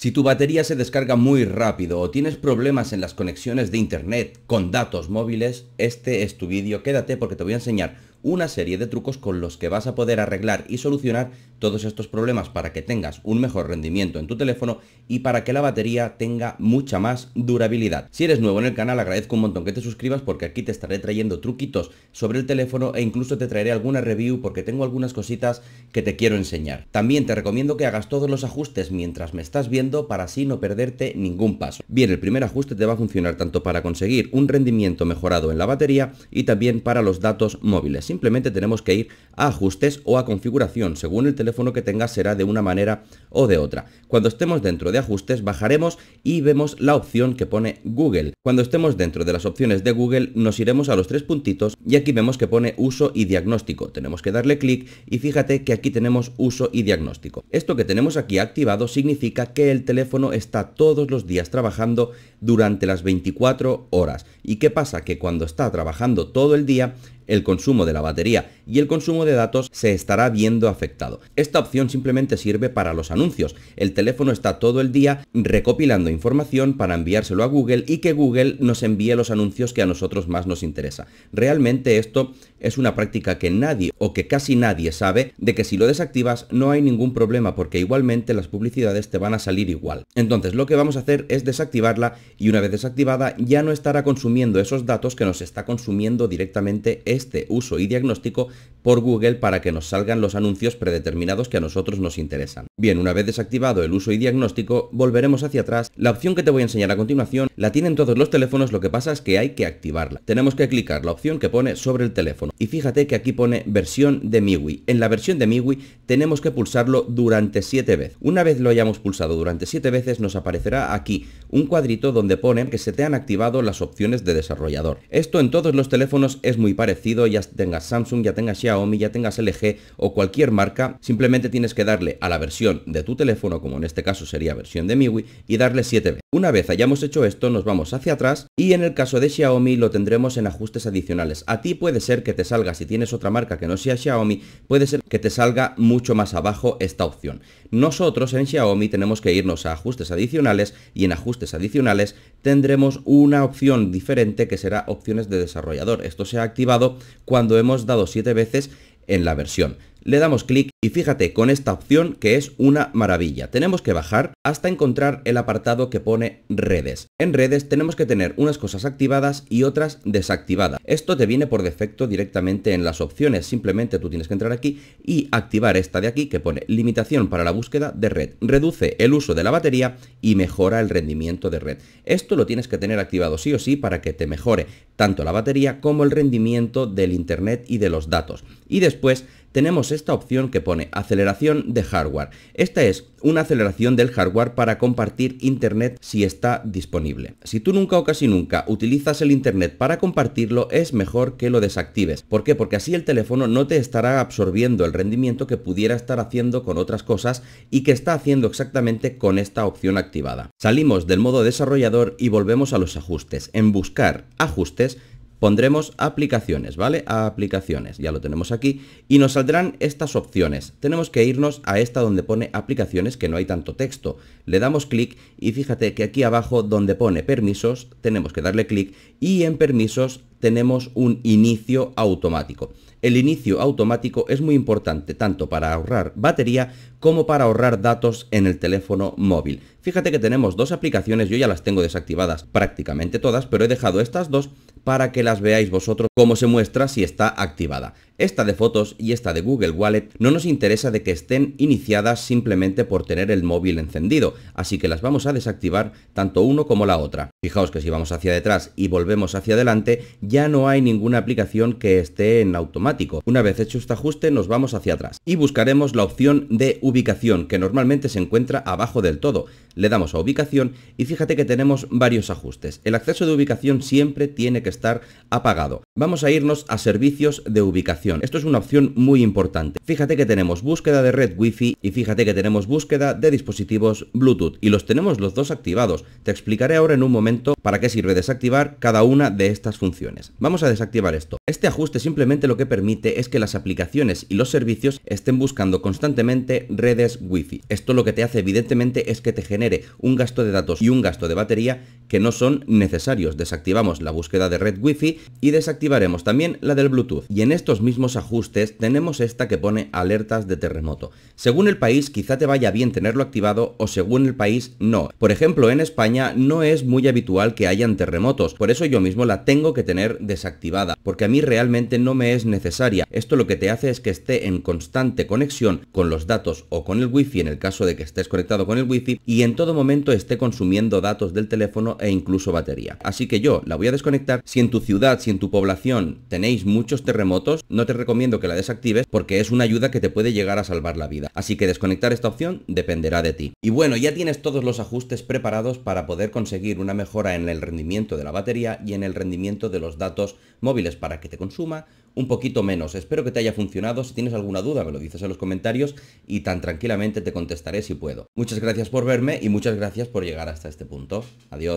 Si tu batería se descarga muy rápido o tienes problemas en las conexiones de internet con datos móviles, este es tu vídeo. Quédate porque te voy a enseñar una serie de trucos con los que vas a poder arreglar y solucionar todos estos problemas para que tengas un mejor rendimiento en tu teléfono y para que la batería tenga mucha más durabilidad. Si eres nuevo en el canal agradezco un montón que te suscribas porque aquí te estaré trayendo truquitos sobre el teléfono e incluso te traeré alguna review porque tengo algunas cositas que te quiero enseñar. También te recomiendo que hagas todos los ajustes mientras me estás viendo para así no perderte ningún paso. Bien, el primer ajuste te va a funcionar tanto para conseguir un rendimiento mejorado en la batería y también para los datos móviles simplemente tenemos que ir a ajustes o a configuración, según el teléfono que tengas será de una manera o de otra. Cuando estemos dentro de ajustes bajaremos y vemos la opción que pone Google. Cuando estemos dentro de las opciones de Google nos iremos a los tres puntitos y aquí vemos que pone uso y diagnóstico. Tenemos que darle clic y fíjate que aquí tenemos uso y diagnóstico. Esto que tenemos aquí activado significa que el teléfono está todos los días trabajando durante las 24 horas. ¿Y qué pasa? Que cuando está trabajando todo el día, el consumo de la batería y el consumo de datos se estará viendo afectado. Esta opción simplemente sirve para los anuncios. El teléfono está todo el día recopilando información para enviárselo a Google y que Google nos envíe los anuncios que a nosotros más nos interesa. Realmente esto es una práctica que nadie o que casi nadie sabe de que si lo desactivas no hay ningún problema porque igualmente las publicidades te van a salir igual. Entonces lo que vamos a hacer es desactivarla y una vez desactivada ya no estará consumiendo esos datos que nos está consumiendo directamente ...este uso y diagnóstico por Google para que nos salgan los anuncios predeterminados que a nosotros nos interesan. Bien, una vez desactivado el uso y diagnóstico, volveremos hacia atrás. La opción que te voy a enseñar a continuación la tienen todos los teléfonos, lo que pasa es que hay que activarla. Tenemos que clicar la opción que pone sobre el teléfono. Y fíjate que aquí pone versión de MIUI. En la versión de MIUI tenemos que pulsarlo durante 7 veces. Una vez lo hayamos pulsado durante 7 veces nos aparecerá aquí un cuadrito donde pone que se te han activado las opciones de desarrollador. Esto en todos los teléfonos es muy parecido, ya tengas Samsung, ya tengas Xiaomi, ya tengas LG o cualquier marca, simplemente tienes que darle a la versión de tu teléfono, como en este caso sería versión de MIUI, y darle 7 b Una vez hayamos hecho esto, nos vamos hacia atrás y en el caso de Xiaomi lo tendremos en ajustes adicionales. A ti puede ser que te salga, si tienes otra marca que no sea Xiaomi, puede ser que te salga mucho más abajo esta opción. Nosotros en Xiaomi tenemos que irnos a ajustes adicionales y en ajustes adicionales tendremos una opción diferente que será opciones de desarrollador. Esto se ha activado cuando hemos dado 7 veces en la versión le damos clic y fíjate con esta opción que es una maravilla. Tenemos que bajar hasta encontrar el apartado que pone redes. En redes tenemos que tener unas cosas activadas y otras desactivadas. Esto te viene por defecto directamente en las opciones, simplemente tú tienes que entrar aquí y activar esta de aquí que pone limitación para la búsqueda de red, reduce el uso de la batería y mejora el rendimiento de red. Esto lo tienes que tener activado sí o sí para que te mejore tanto la batería como el rendimiento del internet y de los datos. Y después tenemos esta opción que pone aceleración de hardware. Esta es una aceleración del hardware para compartir internet si está disponible. Si tú nunca o casi nunca utilizas el internet para compartirlo, es mejor que lo desactives. ¿Por qué? Porque así el teléfono no te estará absorbiendo el rendimiento que pudiera estar haciendo con otras cosas y que está haciendo exactamente con esta opción activada. Salimos del modo desarrollador y volvemos a los ajustes. En buscar ajustes pondremos aplicaciones, ¿vale? A aplicaciones, ya lo tenemos aquí, y nos saldrán estas opciones. Tenemos que irnos a esta donde pone aplicaciones que no hay tanto texto. Le damos clic y fíjate que aquí abajo donde pone permisos tenemos que darle clic y en permisos tenemos un inicio automático. El inicio automático es muy importante tanto para ahorrar batería como para ahorrar datos en el teléfono móvil. Fíjate que tenemos dos aplicaciones, yo ya las tengo desactivadas prácticamente todas, pero he dejado estas dos para que las veáis vosotros cómo se muestra si está activada. Esta de fotos y esta de Google Wallet no nos interesa de que estén iniciadas simplemente por tener el móvil encendido, así que las vamos a desactivar tanto uno como la otra. Fijaos que si vamos hacia detrás y volvemos hacia adelante, ya no hay ninguna aplicación que esté en automático. Una vez hecho este ajuste nos vamos hacia atrás y buscaremos la opción de ubicación que normalmente se encuentra abajo del todo. Le damos a ubicación y fíjate que tenemos varios ajustes. El acceso de ubicación siempre tiene que estar apagado. Vamos a irnos a servicios de ubicación. Esto es una opción muy importante. Fíjate que tenemos búsqueda de red wifi y fíjate que tenemos búsqueda de dispositivos Bluetooth y los tenemos los dos activados. Te explicaré ahora en un momento para qué sirve desactivar cada una de estas funciones. Vamos a desactivar esto. Este ajuste simplemente lo que permite es que las aplicaciones y los servicios estén buscando constantemente redes wifi. Esto lo que te hace evidentemente es que te genere un gasto de datos y un gasto de batería que no son necesarios. Desactivamos la búsqueda de red wifi y desactivaremos también la del Bluetooth. Y en estos mismos ajustes tenemos esta que pone alertas de terremoto. Según el país quizá te vaya bien tenerlo activado o según el país no. Por ejemplo en España no es muy habitual que hayan terremotos, por eso yo mismo la tengo que tener desactivada, porque a mí realmente no me es necesaria. Esto lo que te hace es que esté en constante conexión con los datos o con el wifi en el caso de que estés conectado con el wifi y en todo momento esté consumiendo datos del teléfono e incluso batería. Así que yo la voy a desconectar si en tu ciudad, si en tu población tenéis muchos terremotos, no te recomiendo que la desactives porque es una ayuda que te puede llegar a salvar la vida. Así que desconectar esta opción dependerá de ti. Y bueno, ya tienes todos los ajustes preparados para poder conseguir una mejora en el rendimiento de la batería y en el rendimiento de los datos móviles para que te consuma un poquito menos. Espero que te haya funcionado. Si tienes alguna duda, me lo dices en los comentarios y tan tranquilamente te contestaré si puedo. Muchas gracias por verme y muchas gracias por llegar hasta este punto. Adiós.